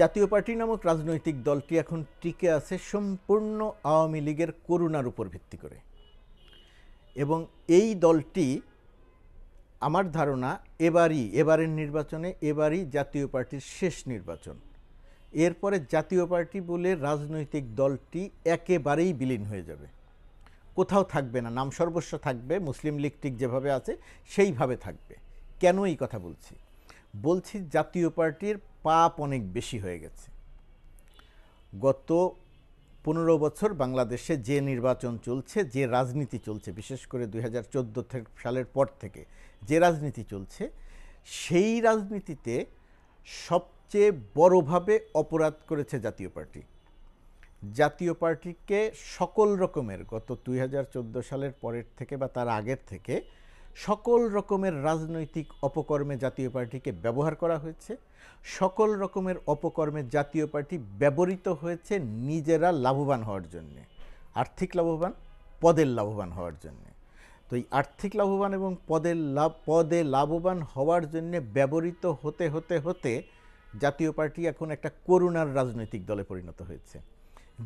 জাতীয় পার্টি নামক রাজনৈতিক দলটি এখন টিকে আছে সম্পূর্ণ আওয়ামী লীগের করুণার উপর ভিত্তি করে এবং এই দলটি আমার ধারণা এবারই এবারের নির্বাচনে এবারই জাতীয় পার্টির শেষ নির্বাচন এরপরে জাতীয় পার্টি বলে রাজনৈতিক দলটি একেবারেই বিলীন হয়ে যাবে কোথাও থাকবে না নাম সর্বস্ব থাকবে মুসলিম লীগ ঠিক যেভাবে আছে সেইভাবে থাকবে কেন এই কথা বলছি বলছি জাতীয় পার্টির পাপ অনেক বেশি হয়ে গেছে গত পনেরো বছর বাংলাদেশে যে নির্বাচন চলছে যে রাজনীতি চলছে বিশেষ করে দুই হাজার সালের পর থেকে যে রাজনীতি চলছে সেই রাজনীতিতে সবচেয়ে বড়ভাবে অপরাধ করেছে জাতীয় পার্টি জাতীয় পার্টিকে সকল রকমের গত দুই সালের পরের থেকে বা তার আগের থেকে সকল রকমের রাজনৈতিক অপকর্মে জাতীয় পার্টিকে ব্যবহার করা হয়েছে সকল রকমের অপকর্মে জাতীয় পার্টি ব্যবহৃত হয়েছে নিজেরা লাভবান হওয়ার জন্যে আর্থিক লাভবান পদের লাভবান হওয়ার জন্যে তো এই আর্থিক লাভবান এবং পদের লাভ পদে লাভবান হওয়ার জন্যে ব্যবহৃত হতে হতে হতে জাতীয় পার্টি এখন একটা করুণার রাজনৈতিক দলে পরিণত হয়েছে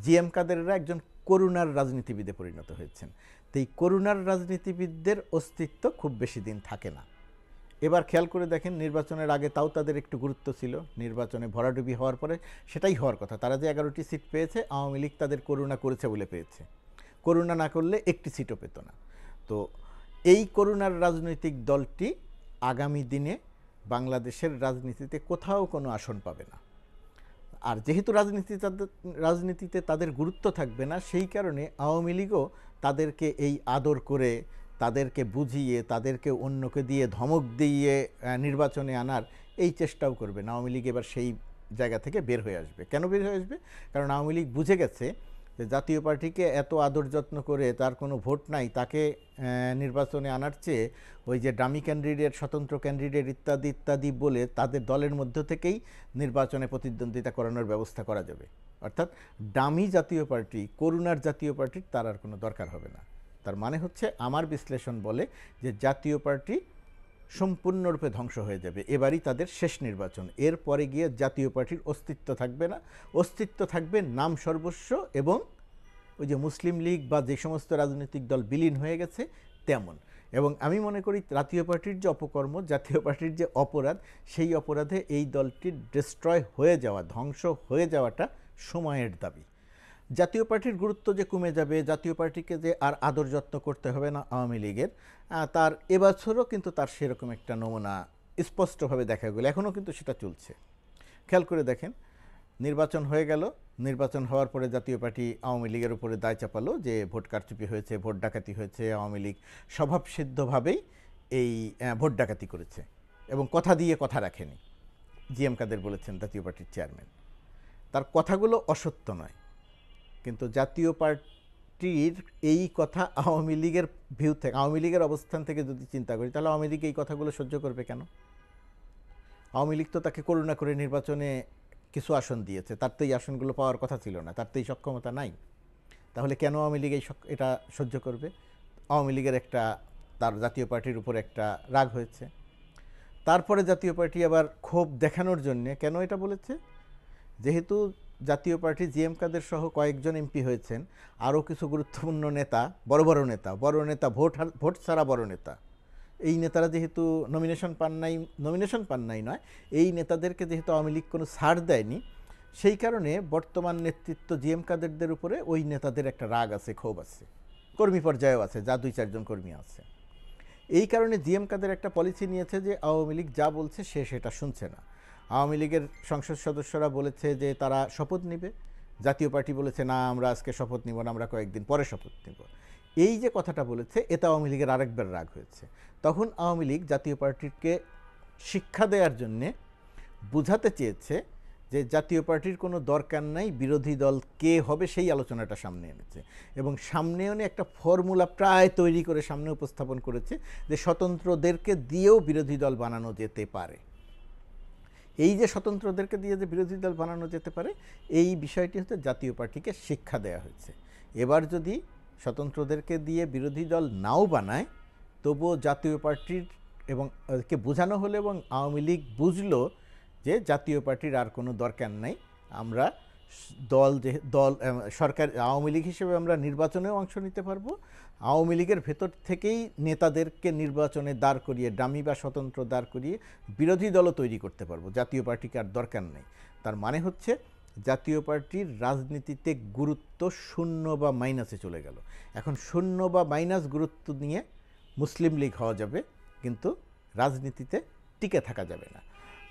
জি এম কাদেররা একজন করুণার রাজনীতিবিদে পরিণত হয়েছেন তো এই করুণার রাজনীতিবিদদের অস্তিত্ব খুব বেশি দিন থাকে না এবার খেয়াল করে দেখেন নির্বাচনের আগে তাও তাদের একটু গুরুত্ব ছিল নির্বাচনে ভরাডুবি হওয়ার পরে সেটাই হওয়ার কথা তারা যে এগারোটি সিট পেয়েছে আওয়ামী লীগ তাদের করুণা করেছে বলে পেয়েছে করুণা না করলে একটি সিটও পেত না তো এই করুণার রাজনৈতিক দলটি আগামী দিনে বাংলাদেশের রাজনীতিতে কোথাও কোনো আসন পাবে না আর যেহেতু রাজনীতি তাদের রাজনীতিতে তাদের গুরুত্ব থাকবে না সেই কারণে আওয়ামী লীগও তাদেরকে এই আদর করে তাদেরকে বুঝিয়ে তাদেরকে অন্যকে দিয়ে ধমক দিয়ে নির্বাচনে আনার এই চেষ্টাও করবে আওয়ামী লীগ এবার সেই জায়গা থেকে বের হয়ে আসবে কেন বের হয়ে আসবে কারণ আওয়ামী লীগ বুঝে গেছে জাতীয় পার্টিকে এত আদর যত্ন করে তার কোনো ভোট নাই তাকে নির্বাচনে আনার চেয়ে ওই যে ডামি ক্যান্ডিডেট স্বতন্ত্র ক্যান্ডিডেট ইত্যাদি ইত্যাদি বলে তাদের দলের মধ্য থেকেই নির্বাচনে প্রতিদ্বন্দ্বিতা করানোর ব্যবস্থা করা যাবে অর্থাৎ ডামি জাতীয় পার্টি করুণার জাতীয় পার্টির তার আর কোনো দরকার হবে না তার মানে হচ্ছে আমার বিশ্লেষণ বলে যে জাতীয় পার্টি সম্পূর্ণরূপে ধ্বংস হয়ে যাবে এবারই তাদের শেষ নির্বাচন এর পরে গিয়ে জাতীয় পার্টির অস্তিত্ব থাকবে না অস্তিত্ব থাকবে নাম সর্বস্ব এবং ওই যে মুসলিম লীগ বা যে সমস্ত রাজনৈতিক দল বিলীন হয়ে গেছে তেমন এবং আমি মনে করি জাতীয় পার্টির যে অপকর্ম জাতীয় পার্টির যে অপরাধ সেই অপরাধে এই দলটি ডিস্ট্রয় হয়ে যাওয়া ধ্বংস হয়ে যাওয়াটা সময়ের দাবি জাতীয় পার্টির গুরুত্ব যে কমে যাবে জাতীয় পার্টিকে যে আর আদর যত্ন করতে হবে না আওয়ামী লীগের তার এবছরও কিন্তু তার সেরকম একটা নমুনা স্পষ্টভাবে দেখা গেল এখনও কিন্তু সেটা চলছে খেয়াল করে দেখেন নির্বাচন হয়ে গেল নির্বাচন হওয়ার পরে জাতীয় পার্টি আওয়ামী লীগের উপরে দায় চাপালো যে ভোট কারচুপি হয়েছে ভোট ডাকাতি হয়েছে আওয়ামী লীগ স্বভাবসিদ্ধভাবেই এই ভোট ডাকাতি করেছে এবং কথা দিয়ে কথা রাখেনি জি এম কাদের বলেছেন জাতীয় পার্টির চেয়ারম্যান তার কথাগুলো অসত্য নয় কিন্তু জাতীয় পার্টির এই কথা আওয়ামী লীগের ভিউ থেকে আওয়ামী লীগের অবস্থান থেকে যদি চিন্তা করি তাহলে আওয়ামী লীগ এই কথাগুলো সহ্য করবে কেন আওয়ামী লীগ তো তাকে করুণা করে নির্বাচনে কিছু আসন দিয়েছে তার তো এই আসনগুলো পাওয়ার কথা ছিল না তার তো এই সক্ষমতা নাই তাহলে কেন আওয়ামী লীগ এই এটা সহ্য করবে আওয়ামী লীগের একটা তার জাতীয় পার্টির উপর একটা রাগ হয়েছে তারপরে জাতীয় পার্টি আবার ক্ষোভ দেখানোর জন্যে কেন এটা বলেছে যেহেতু জাতীয় পার্টি জি এম কাদের সহ কয়েকজন এমপি হয়েছেন আরও কিছু গুরুত্বপূর্ণ নেতা বড় বড় নেতা বড় নেতা ভোট ভোট ছাড়া বড় নেতা এই নেতারা যেহেতু নমিনেশন পান নাই নমিনেশন পান নাই নয় এই নেতাদেরকে যেহেতু আওয়ামী লীগ কোনো ছাড় দেয়নি সেই কারণে বর্তমান নেতৃত্ব জিএম কাদেরদের উপরে ওই নেতাদের একটা রাগ আছে ক্ষোভ আছে কর্মী পর্যায়েও আছে যা দুই চারজন কর্মী আছে এই কারণে জিএম কাদের একটা পলিসি নিয়েছে যে আওয়ামী লীগ যা বলছে সে সেটা শুনছে না আওয়ামী লীগের সংসদ সদস্যরা বলেছে যে তারা শপথ নেবে জাতীয় পার্টি বলেছে না আমরা আজকে শপথ নিব না আমরা কয়েকদিন পরে শপথ নিব এই যে কথাটা বলেছে এতে আওয়ামী লীগের আরেকবার রাগ হয়েছে তখন আওয়ামী লীগ জাতীয় পার্টিকে শিক্ষা দেওয়ার জন্যে বোঝাতে চেয়েছে যে জাতীয় পার্টির কোনো দরকার নাই বিরোধী দল কে হবে সেই আলোচনাটা সামনে এনেছে এবং সামনে এনে একটা ফর্মুলা প্রায় তৈরি করে সামনে উপস্থাপন করেছে যে স্বতন্ত্রদেরকে দিয়েও বিরোধী দল বানানো যেতে পারে এই যে স্বতন্ত্রদেরকে দিয়ে যে বিরোধী দল বানানো যেতে পারে এই বিষয়টি হচ্ছে জাতীয় পার্টিকে শিক্ষা দেয়া হয়েছে এবার যদি স্বতন্ত্রদেরকে দিয়ে বিরোধী দল নাও বানায় তবুও জাতীয় পার্টির এবং কে বোঝানো হলো এবং আওয়ামী লীগ বুঝলো যে জাতীয় পার্টির আর কোনো দরকার নাই আমরা দল দল সরকার আওয়ামী লীগ হিসেবে আমরা নির্বাচনেও অংশ নিতে পারবো আওয়ামী লীগের ভেতর থেকেই নেতাদেরকে নির্বাচনে দাঁড় করিয়ে ডামি বা স্বতন্ত্র দাঁড় করিয়ে বিরোধী দলও তৈরি করতে পারবো জাতীয় পার্টিকে আর দরকার নেই তার মানে হচ্ছে জাতীয় পার্টির রাজনীতিতে গুরুত্ব শূন্য বা মাইনাসে চলে গেল এখন শূন্য বা মাইনাস গুরুত্ব নিয়ে মুসলিম লীগ হওয়া যাবে কিন্তু রাজনীতিতে টিকে থাকা যাবে না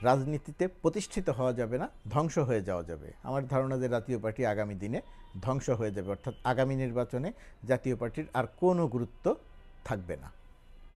রাজনীতিতে প্রতিষ্ঠিত হওয়া যাবে না ধ্বংস হয়ে যাওয়া যাবে আমার ধারণা যে জাতীয় পার্টি আগামী দিনে ধ্বংস হয়ে যাবে অর্থাৎ আগামী নির্বাচনে জাতীয় পার্টির আর কোনো গুরুত্ব থাকবে না